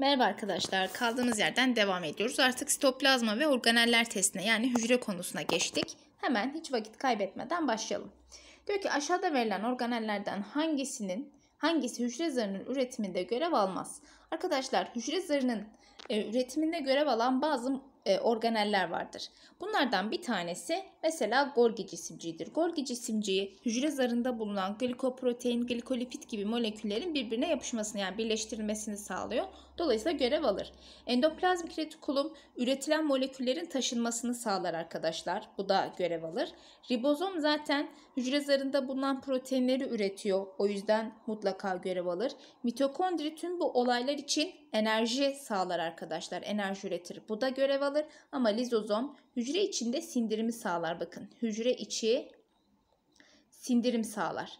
Merhaba arkadaşlar. Kaldığımız yerden devam ediyoruz. Artık sitoplazma ve organeller testine yani hücre konusuna geçtik. Hemen hiç vakit kaybetmeden başlayalım. Diyor ki aşağıda verilen organellerden hangisinin hangisi hücre zarının üretiminde görev almaz? Arkadaşlar hücre zarının e, üretiminde görev alan bazı e, organeller vardır. Bunlardan bir tanesi mesela Golgi cisimciğidir. Golgi cisimciği hücre zarında bulunan glikoprotein, glikolipit gibi moleküllerin birbirine yapışmasını yani birleştirilmesini sağlıyor. Dolayısıyla görev alır. Endoplazmik retikulum üretilen moleküllerin taşınmasını sağlar arkadaşlar. Bu da görev alır. Ribozom zaten hücre zarında bulunan proteinleri üretiyor. O yüzden mutlaka görev alır. Mitokondri tüm bu olaylar için enerji sağlar arkadaşlar. Enerji üretir. Bu da görev alır. Ama lizozom hücre içinde sindirimi sağlar bakın. Hücre içi sindirim sağlar.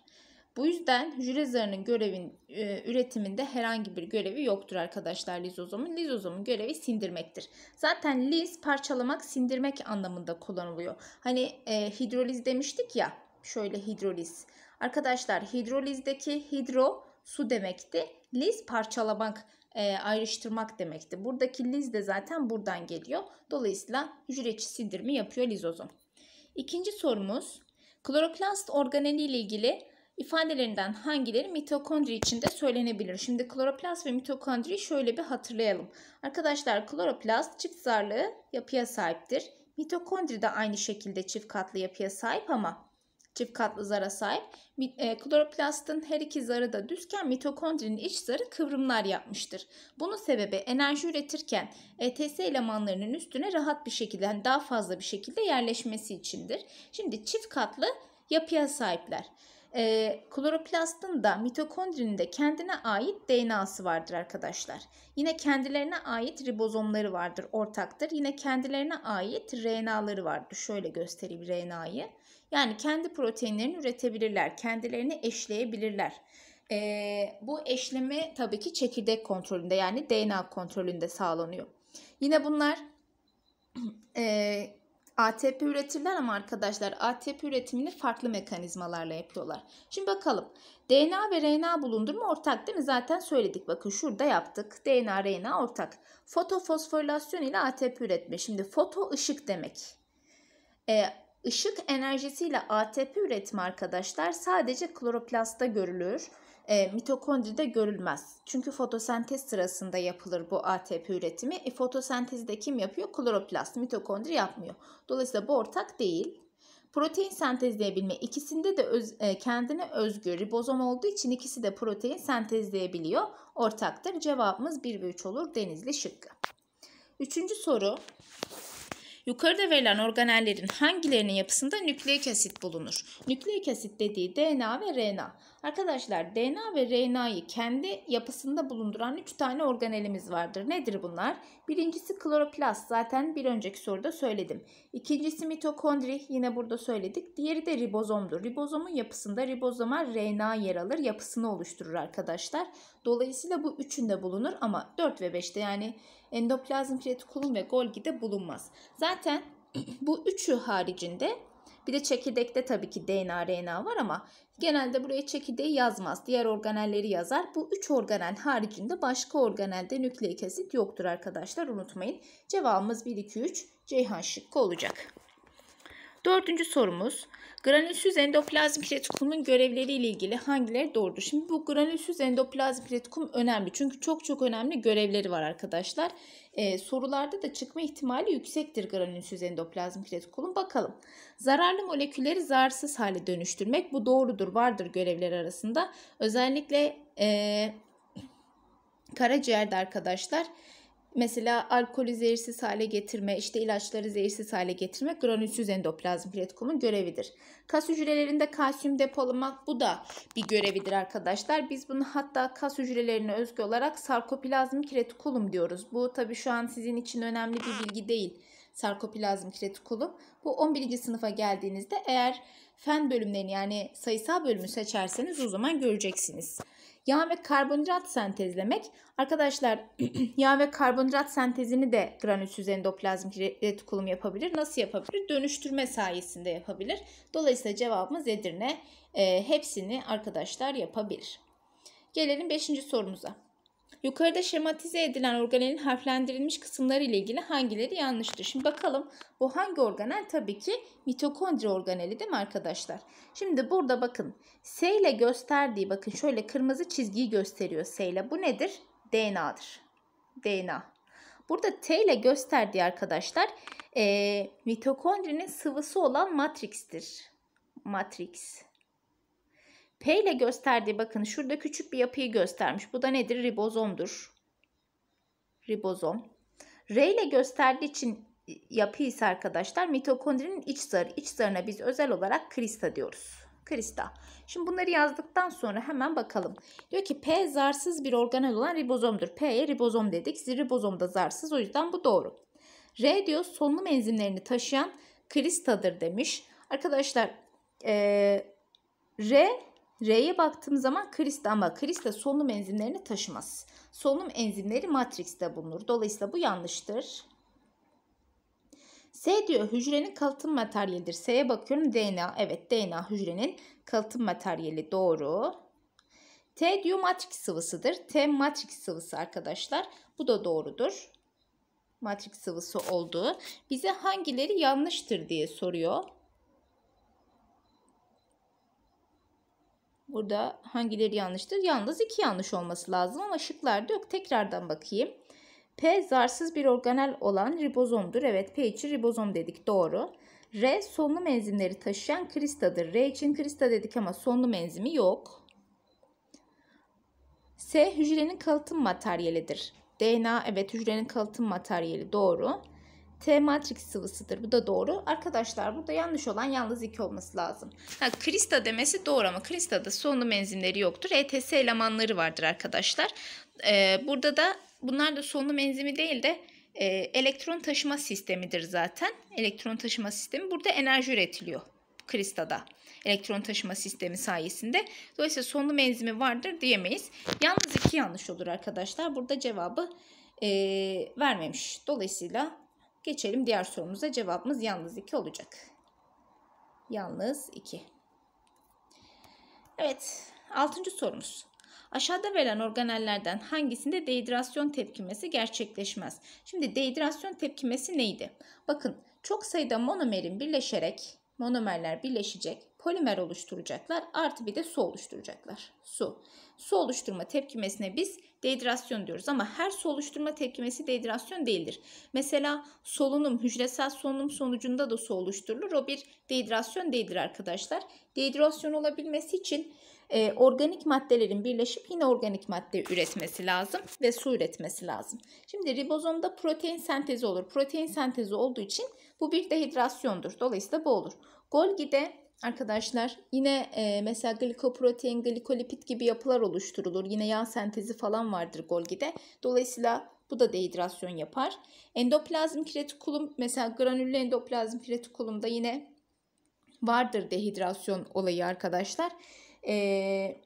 Bu yüzden jülezarının görevin e, üretiminde herhangi bir görevi yoktur arkadaşlar lizozomun. Lizozomun görevi sindirmektir. Zaten liz parçalamak, sindirmek anlamında kullanılıyor. Hani e, hidroliz demiştik ya. Şöyle hidroliz. Arkadaşlar hidrolizdeki hidro su demekti. Liz parçalamak, e, ayrıştırmak demekti. Buradaki liz de zaten buradan geliyor. Dolayısıyla hücre içi sindirimi yapıyor lizozom. İkinci sorumuz kloroplast organeli ile ilgili ifadelerinden hangileri mitokondri içinde söylenebilir? Şimdi kloroplast ve mitokondri şöyle bir hatırlayalım. Arkadaşlar kloroplast çift zarlı yapıya sahiptir. Mitokondri de aynı şekilde çift katlı yapıya sahip ama çift katlı zara sahip. E, kloroplastın her iki zarı da düzken mitokondrinin iç zarı kıvrımlar yapmıştır. Bunun sebebi enerji üretirken ETS elemanlarının üstüne rahat bir şekilde yani daha fazla bir şekilde yerleşmesi içindir. Şimdi çift katlı yapıya sahipler. E, kloroplastın da mitokondrinin de kendine ait DNA'sı vardır arkadaşlar. Yine kendilerine ait ribozomları vardır, ortaktır. Yine kendilerine ait RNA'ları vardır. Şöyle göstereyim RNA'yı. Yani kendi proteinlerini üretebilirler, kendilerini eşleyebilirler. E, bu eşleme tabii ki çekirdek kontrolünde yani DNA kontrolünde sağlanıyor. Yine bunlar e, ATP üretirler ama arkadaşlar ATP üretimini farklı mekanizmalarla yapıyorlar. Şimdi bakalım. DNA ve RNA bulundurma ortak değil mi? Zaten söyledik. Bakın şurada yaptık. DNA, RNA ortak. Fotofosforilasyon ile ATP üretme. Şimdi foto ışık demek. Ee, ışık enerjisiyle ATP üretme arkadaşlar sadece kloroplastta görülür e, mitokondride görülmez. Çünkü fotosentez sırasında yapılır bu ATP üretimi. E, fotosentezi kim yapıyor? Kloroplast, mitokondri yapmıyor. Dolayısıyla bu ortak değil. Protein sentezleyebilme ikisinde de öz, e, kendine özgür ribozom olduğu için ikisi de protein sentezleyebiliyor. Ortaktır. Cevabımız 1 ve 3 olur. Denizli şıkkı. Üçüncü soru. Yukarıda verilen organellerin hangilerinin yapısında nükleik asit bulunur? Nükleik asit dediği DNA ve RNA. Arkadaşlar DNA ve RNA'yı kendi yapısında bulunduran 3 tane organelimiz vardır. Nedir bunlar? Birincisi kloroplast zaten bir önceki soruda söyledim. İkincisi mitokondri yine burada söyledik. Diğeri de ribozomdur. Ribozomun yapısında ribozoma RNA yer alır yapısını oluşturur arkadaşlar. Dolayısıyla bu üçünde bulunur ama 4 ve 5'te yani endoplazm retikulum ve Golgi'de bulunmaz. Zaten bu üçü haricinde bir de çekirdekte tabii ki DNA, RNA var ama genelde buraya çekirdeği yazmaz. Diğer organelleri yazar. Bu üç organel haricinde başka organelde nükleik asit yoktur arkadaşlar unutmayın. Cevabımız 1, 2, 3 Ceyhan şıkkı olacak. Dördüncü sorumuz. Granülsüz endoplazmik retikulumun görevleri ile ilgili hangileri doğrudur? Şimdi bu granülsüz endoplazmik retikulum önemli. Çünkü çok çok önemli görevleri var arkadaşlar. Ee, sorularda da çıkma ihtimali yüksektir granülsüz endoplazmik retikulum. Bakalım. Zararlı molekülleri zararsız hale dönüştürmek. Bu doğrudur, vardır görevler arasında. Özellikle ee, karaciğerde arkadaşlar Mesela alkolü zehirsiz hale getirme, işte ilaçları zehirsiz hale getirme granülsüz endoplazm platikumun görevidir. Kas hücrelerinde kalsiyum depolamak bu da bir görevidir arkadaşlar. Biz bunu hatta kas hücrelerine özgü olarak sarkoplazmik retikulum diyoruz. Bu tabi şu an sizin için önemli bir bilgi değil. Sarkoplazmik retikulum. Bu 11. sınıfa geldiğinizde eğer fen bölümlerini yani sayısal bölümü seçerseniz o zaman göreceksiniz. Yağ ve karbonhidrat sentezlemek. Arkadaşlar yağ ve karbonhidrat sentezini de granülsüz endoplazmik retikulum yapabilir. Nasıl yapabilir? Dönüştürme sayesinde yapabilir. Dolayısıyla cevabımız Edirne e, hepsini arkadaşlar yapabilir. Gelelim 5. sorumuza. Yukarıda şematize edilen organelin harflendirilmiş kısımları ile ilgili hangileri yanlıştır? Şimdi bakalım bu hangi organel? Tabii ki mitokondri organeli değil mi arkadaşlar? Şimdi burada bakın S ile gösterdiği bakın şöyle kırmızı çizgiyi gösteriyor S ile. Bu nedir? DNA'dır. DNA. Burada T ile gösterdiği arkadaşlar e, mitokondrinin sıvısı olan matrikstir. Matriks. P ile gösterdiği bakın şurada küçük bir yapıyı göstermiş. Bu da nedir? Ribozomdur. Ribozom. R ile gösterdiği için yapı ise arkadaşlar mitokondrinin iç zarı. İç zarına biz özel olarak krista diyoruz. Krista. Şimdi bunları yazdıktan sonra hemen bakalım. Diyor ki P zarsız bir organel olan ribozomdur. P'ye ribozom dedik. Ribozom da zarsız o yüzden bu doğru. R diyor solunum enzimlerini taşıyan kristadır demiş. Arkadaşlar e, R R'ye baktığım zaman krista ama krista solunum enzimlerini taşımaz. Solunum enzimleri matrikste bulunur. Dolayısıyla bu yanlıştır. S diyor hücrenin kalıtım materyalidir. S'ye bakıyorum DNA. Evet DNA hücrenin kalıtım materyali doğru. T diyor matrik sıvısıdır. T matrik sıvısı arkadaşlar. Bu da doğrudur. Matrik sıvısı oldu. Bize hangileri yanlıştır diye soruyor. Burada hangileri yanlıştır? Yalnız iki yanlış olması lazım ama şıklarda yok. Tekrardan bakayım. P zarsız bir organel olan ribozomdur. Evet P için ribozom dedik doğru. R sonlu menzimleri taşıyan kristadır. R için krista dedik ama sonlu menzimi yok. S hücrenin kalıtım materyalidir. DNA evet hücrenin kalıtım materyali doğru. T matris sıvısıdır. Bu da doğru. Arkadaşlar burada yanlış olan yalnız 2 olması lazım. Ha, krista demesi doğru ama kristada sonlu enzimleri yoktur. ETS elemanları vardır arkadaşlar. Ee, burada da bunlar da sonlu enzimi değil de e, elektron taşıma sistemidir zaten. Elektron taşıma sistemi burada enerji üretiliyor kristada. Elektron taşıma sistemi sayesinde. Dolayısıyla sonlu enzimi vardır diyemeyiz. Yalnız iki yanlış olur arkadaşlar. Burada cevabı e, vermemiş. Dolayısıyla Geçelim diğer sorumuza. Cevabımız yalnız 2 olacak. Yalnız 2. Evet, 6. sorumuz. Aşağıda verilen organellerden hangisinde dehidrasyon tepkimesi gerçekleşmez? Şimdi dehidrasyon tepkimesi neydi? Bakın, çok sayıda monomerin birleşerek monomerler birleşecek, polimer oluşturacaklar, artı bir de su oluşturacaklar. Su. Su oluşturma tepkimesine biz dehidrasyon diyoruz ama her soluşturma tepkimesi dehidrasyon değildir. Mesela solunum, hücresel solunum sonucunda da soluşturulur O bir dehidrasyon değildir arkadaşlar. Dehidrasyon olabilmesi için e, organik maddelerin birleşip yine organik madde üretmesi lazım ve su üretmesi lazım. Şimdi ribozomda protein sentezi olur. Protein sentezi olduğu için bu bir dehidrasyondur. Dolayısıyla bu olur. Golgi'de Arkadaşlar yine e, mesela glikoprotein, glikolipid gibi yapılar oluşturulur. Yine yağ sentezi falan vardır Golgi'de. Dolayısıyla bu da dehidrasyon yapar. Endoplazm kiretikulum mesela granüllü endoplazm kiretikulumda yine vardır dehidrasyon olayı arkadaşlar. Eee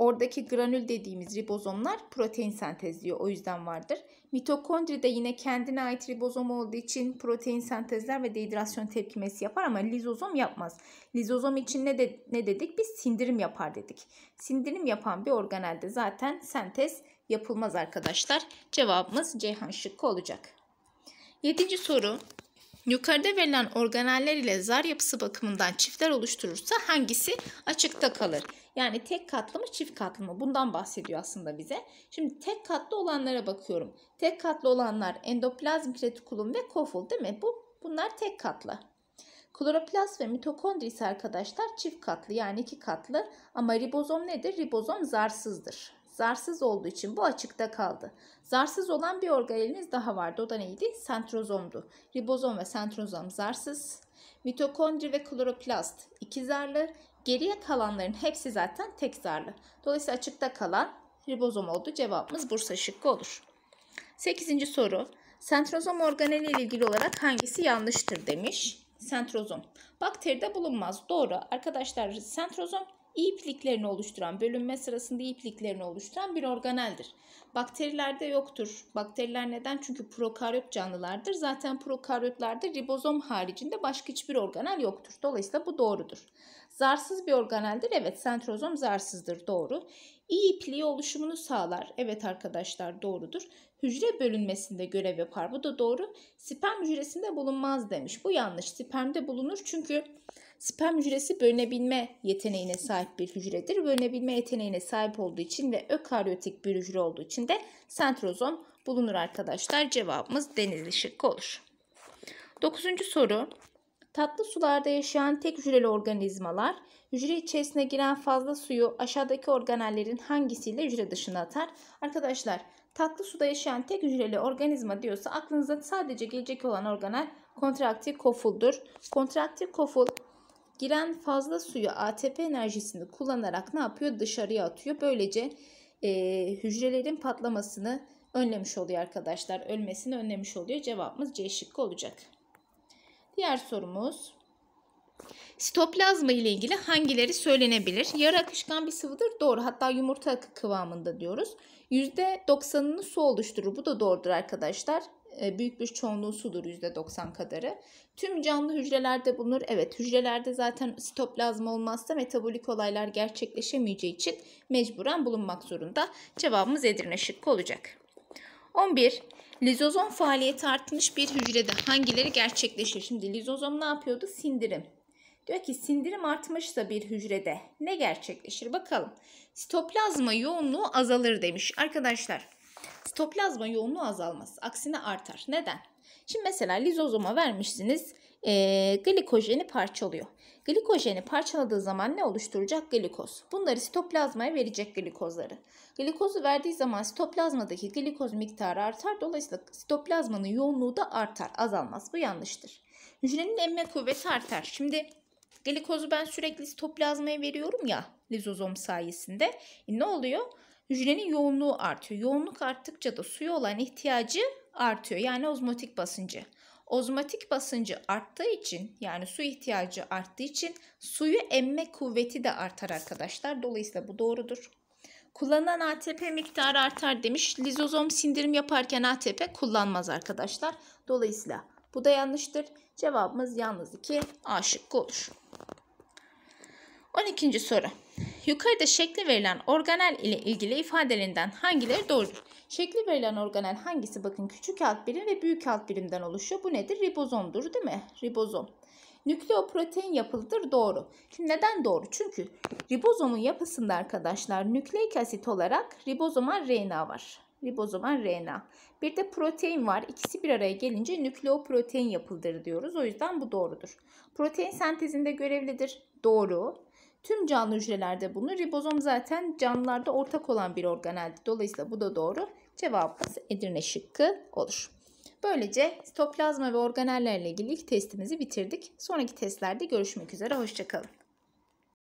Oradaki granül dediğimiz ribozomlar protein sentezliyor o yüzden vardır. Mitokondri de yine kendine ait ribozom olduğu için protein sentezler ve dehidrasyon tepkimesi yapar ama lizozom yapmaz. Lizozom için ne, de, ne dedik? Biz sindirim yapar dedik. Sindirim yapan bir organelde zaten sentez yapılmaz arkadaşlar. Cevabımız Ceyhan şıkkı olacak. Yedinci soru Yukarıda verilen organeller ile zar yapısı bakımından çiftler oluşturursa hangisi açıkta kalır? Yani tek katlı mı çift katlı mı? Bundan bahsediyor aslında bize. Şimdi tek katlı olanlara bakıyorum. Tek katlı olanlar endoplazmik retikulum ve koful değil mi? Bu, bunlar tek katlı. Kloroplast ve mitokondri ise arkadaşlar çift katlı yani iki katlı ama ribozom nedir? Ribozom zarsızdır zarsız olduğu için bu açıkta kaldı. Zarsız olan bir organelimiz daha vardı. O da neydi? Sentrozomdu. Ribozom ve sentrozom zarsız. Mitokondri ve kloroplast iki zarlı. Geriye kalanların hepsi zaten tek zarlı. Dolayısıyla açıkta kalan ribozom oldu. Cevabımız Bursa şıkkı olur. 8. soru. Sentrozom organeli ile ilgili olarak hangisi yanlıştır demiş. Sentrozom. Bakteride bulunmaz. Doğru. Arkadaşlar sentrozom ipliklerini oluşturan, bölünme sırasında ipliklerini oluşturan bir organeldir. Bakterilerde yoktur. Bakteriler neden? Çünkü prokaryot canlılardır. Zaten prokaryotlarda ribozom haricinde başka hiçbir organel yoktur. Dolayısıyla bu doğrudur. Zarsız bir organeldir. Evet sentrozom zarsızdır. Doğru. İyi ipliği oluşumunu sağlar. Evet arkadaşlar doğrudur. Hücre bölünmesinde görev yapar. Bu da doğru. Sperm hücresinde bulunmaz demiş. Bu yanlış. Spermde bulunur çünkü sperm hücresi bölünebilme yeteneğine sahip bir hücredir. Bölünebilme yeteneğine sahip olduğu için ve ökaryotik bir hücre olduğu için de sentrozom bulunur arkadaşlar. Cevabımız deniz şıkkı olur. Dokuzuncu soru. Tatlı sularda yaşayan tek hücreli organizmalar hücre içerisine giren fazla suyu aşağıdaki organellerin hangisiyle hücre dışına atar? Arkadaşlar tatlı suda yaşayan tek hücreli organizma diyorsa aklınıza sadece gelecek olan organel kontraktil kofuldur. Kontraktil koful giren fazla suyu ATP enerjisini kullanarak ne yapıyor? Dışarıya atıyor. Böylece e, hücrelerin patlamasını önlemiş oluyor arkadaşlar. Ölmesini önlemiş oluyor. Cevabımız C şıkkı olacak. Diğer sorumuz. Sitoplazma ile ilgili hangileri söylenebilir? Yarı akışkan bir sıvıdır. Doğru. Hatta yumurta akı kıvamında diyoruz. %90'ını su oluşturur. Bu da doğrudur arkadaşlar. E, büyük bir çoğunluğu sudur %90 kadarı. Tüm canlı hücrelerde bulunur. Evet hücrelerde zaten sitoplazma olmazsa metabolik olaylar gerçekleşemeyeceği için mecburen bulunmak zorunda. Cevabımız Edirne şıkkı olacak. 11. Lizozom faaliyeti artmış bir hücrede hangileri gerçekleşir? Şimdi lizozom ne yapıyordu? Sindirim. Diyor ki sindirim artmışsa bir hücrede ne gerçekleşir? Bakalım. Sitoplazma yoğunluğu azalır demiş. Arkadaşlar sitoplazma yoğunluğu azalmaz. Aksine artar. Neden? Şimdi mesela lizozoma vermişsiniz e, glikojeni parçalıyor. Glikojeni parçaladığı zaman ne oluşturacak? Glikoz. Bunları sitoplazmaya verecek glikozları. Glikozu verdiği zaman sitoplazmadaki glikoz miktarı artar. Dolayısıyla sitoplazmanın yoğunluğu da artar. Azalmaz. Bu yanlıştır. Hücrenin emme kuvveti artar. Şimdi glikozu ben sürekli sitoplazmaya veriyorum ya lizozom sayesinde. E, ne oluyor? hücrenin yoğunluğu artıyor. Yoğunluk arttıkça da suya olan ihtiyacı artıyor. Yani ozmotik basıncı. Ozmotik basıncı arttığı için yani su ihtiyacı arttığı için suyu emme kuvveti de artar arkadaşlar. Dolayısıyla bu doğrudur. Kullanılan ATP miktarı artar demiş. Lizozom sindirim yaparken ATP kullanmaz arkadaşlar. Dolayısıyla bu da yanlıştır. Cevabımız yalnız 2 A şıkkı olur. 12. soru yukarıda şekli verilen organel ile ilgili ifadelerinden hangileri doğrudur? Şekli verilen organel hangisi? Bakın küçük alt birim ve büyük alt birimden oluşuyor. Bu nedir? Ribozomdur değil mi? Ribozom. Nükleoprotein yapılıdır doğru. Şimdi neden doğru? Çünkü ribozomun yapısında arkadaşlar nükleik asit olarak ribozomal RNA var. Ribozomal RNA. Bir de protein var. İkisi bir araya gelince nükleoprotein yapıldır diyoruz. O yüzden bu doğrudur. Protein sentezinde görevlidir. Doğru. Tüm canlı hücrelerde bunu Ribozom zaten canlılarda ortak olan bir organeldi. Dolayısıyla bu da doğru. Cevabımız Edirne şıkkı olur. Böylece sitoplazma ve organellerle ilgili ilk testimizi bitirdik. Sonraki testlerde görüşmek üzere. Hoşçakalın.